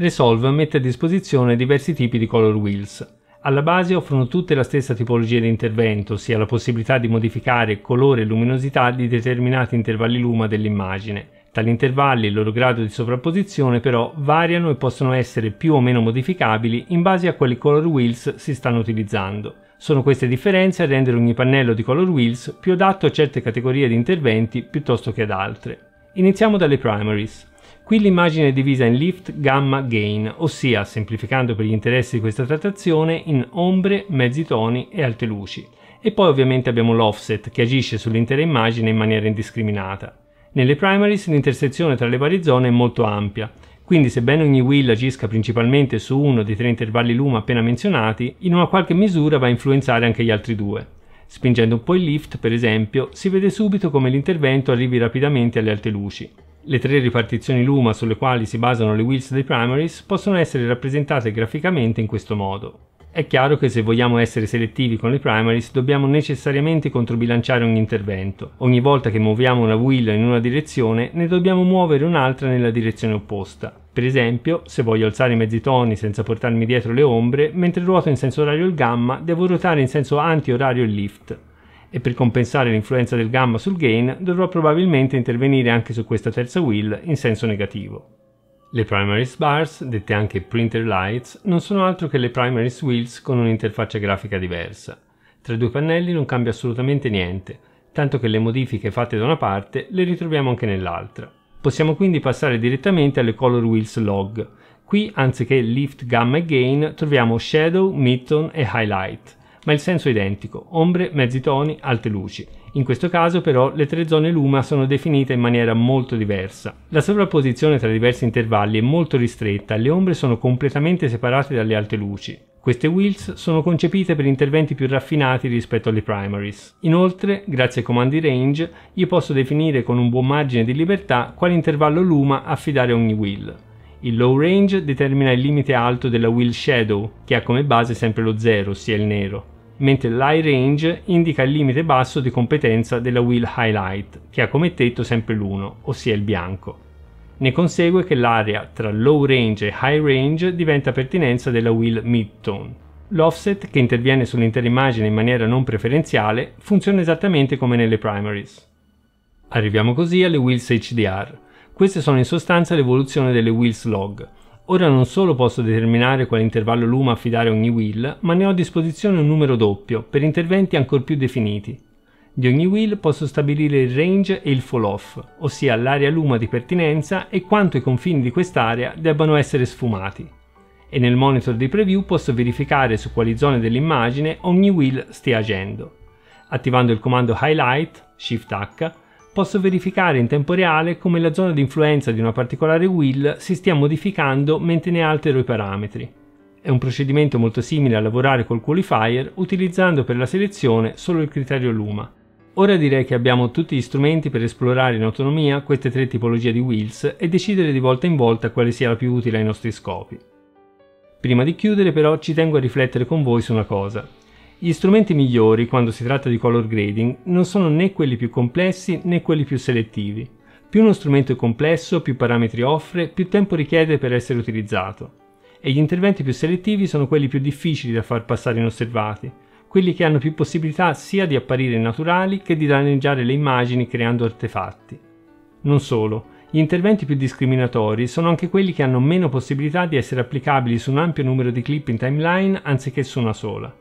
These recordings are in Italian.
Resolve mette a disposizione diversi tipi di color wheels. Alla base offrono tutte la stessa tipologia di intervento, ossia la possibilità di modificare colore e luminosità di determinati intervalli luma dell'immagine. Tali intervalli e il loro grado di sovrapposizione però variano e possono essere più o meno modificabili in base a quali color wheels si stanno utilizzando. Sono queste differenze a rendere ogni pannello di color wheels più adatto a certe categorie di interventi piuttosto che ad altre. Iniziamo dalle primaries. Qui l'immagine è divisa in lift gamma gain, ossia, semplificando per gli interessi di questa trattazione, in ombre, mezzi toni e alte luci. E poi ovviamente abbiamo l'offset che agisce sull'intera immagine in maniera indiscriminata. Nelle primaries l'intersezione tra le varie zone è molto ampia, quindi sebbene ogni wheel agisca principalmente su uno dei tre intervalli luma appena menzionati, in una qualche misura va a influenzare anche gli altri due. Spingendo un po' il lift, per esempio, si vede subito come l'intervento arrivi rapidamente alle alte luci. Le tre ripartizioni Luma sulle quali si basano le wheels dei primaries possono essere rappresentate graficamente in questo modo. È chiaro che se vogliamo essere selettivi con le primaries dobbiamo necessariamente controbilanciare ogni intervento. Ogni volta che muoviamo una wheel in una direzione ne dobbiamo muovere un'altra nella direzione opposta. Per esempio, se voglio alzare i mezzi toni senza portarmi dietro le ombre, mentre ruoto in senso orario il gamma, devo ruotare in senso anti-orario il lift e per compensare l'influenza del gamma sul gain dovrò probabilmente intervenire anche su questa terza wheel in senso negativo. Le primary bars, dette anche printer lights, non sono altro che le primary wheels con un'interfaccia grafica diversa. Tra i due pannelli non cambia assolutamente niente, tanto che le modifiche fatte da una parte le ritroviamo anche nell'altra. Possiamo quindi passare direttamente alle color wheels log. Qui anziché lift, gamma e gain troviamo shadow, midtone e highlight ma il senso è identico, ombre, mezzi toni, alte luci. In questo caso però le tre zone luma sono definite in maniera molto diversa. La sovrapposizione tra diversi intervalli è molto ristretta e le ombre sono completamente separate dalle alte luci. Queste wheels sono concepite per interventi più raffinati rispetto alle primaries. Inoltre, grazie ai comandi range, io posso definire con un buon margine di libertà quale intervallo luma affidare a ogni wheel. Il low range determina il limite alto della wheel shadow, che ha come base sempre lo 0, ossia il nero, mentre l'high range indica il limite basso di competenza della wheel highlight, che ha come tetto sempre l'1, ossia il bianco. Ne consegue che l'area tra low range e high range diventa pertinenza della wheel midtone. L'offset, che interviene sull'intera immagine in maniera non preferenziale, funziona esattamente come nelle primaries. Arriviamo così alle wheels HDR, queste sono in sostanza l'evoluzione delle Wills log. Ora non solo posso determinare quale intervallo luma affidare ogni wheel, ma ne ho a disposizione un numero doppio, per interventi ancora più definiti. Di ogni wheel posso stabilire il range e il fall-off, ossia l'area luma di pertinenza e quanto i confini di quest'area debbano essere sfumati. E nel monitor di preview posso verificare su quali zone dell'immagine ogni wheel stia agendo. Attivando il comando highlight, shift H, posso verificare in tempo reale come la zona di influenza di una particolare wheel si stia modificando mentre ne altero i parametri. È un procedimento molto simile a lavorare col qualifier utilizzando per la selezione solo il criterio Luma. Ora direi che abbiamo tutti gli strumenti per esplorare in autonomia queste tre tipologie di wheels e decidere di volta in volta quale sia la più utile ai nostri scopi. Prima di chiudere però ci tengo a riflettere con voi su una cosa. Gli strumenti migliori quando si tratta di color grading non sono né quelli più complessi né quelli più selettivi. Più uno strumento è complesso, più parametri offre, più tempo richiede per essere utilizzato. E gli interventi più selettivi sono quelli più difficili da far passare inosservati, quelli che hanno più possibilità sia di apparire naturali che di danneggiare le immagini creando artefatti. Non solo, gli interventi più discriminatori sono anche quelli che hanno meno possibilità di essere applicabili su un ampio numero di clip in timeline anziché su una sola.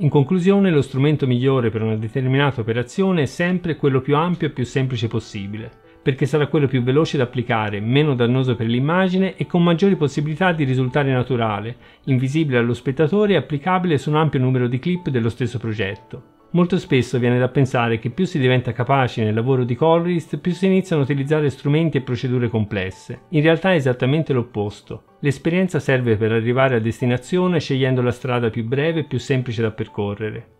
In conclusione, lo strumento migliore per una determinata operazione è sempre quello più ampio e più semplice possibile, perché sarà quello più veloce da applicare, meno dannoso per l'immagine e con maggiori possibilità di risultare naturale, invisibile allo spettatore e applicabile su un ampio numero di clip dello stesso progetto. Molto spesso viene da pensare che più si diventa capaci nel lavoro di colorist, più si iniziano a utilizzare strumenti e procedure complesse. In realtà è esattamente l'opposto. L'esperienza serve per arrivare a destinazione scegliendo la strada più breve e più semplice da percorrere.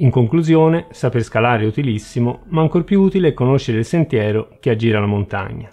In conclusione, saper scalare è utilissimo, ma ancor più utile è conoscere il sentiero che aggira la montagna.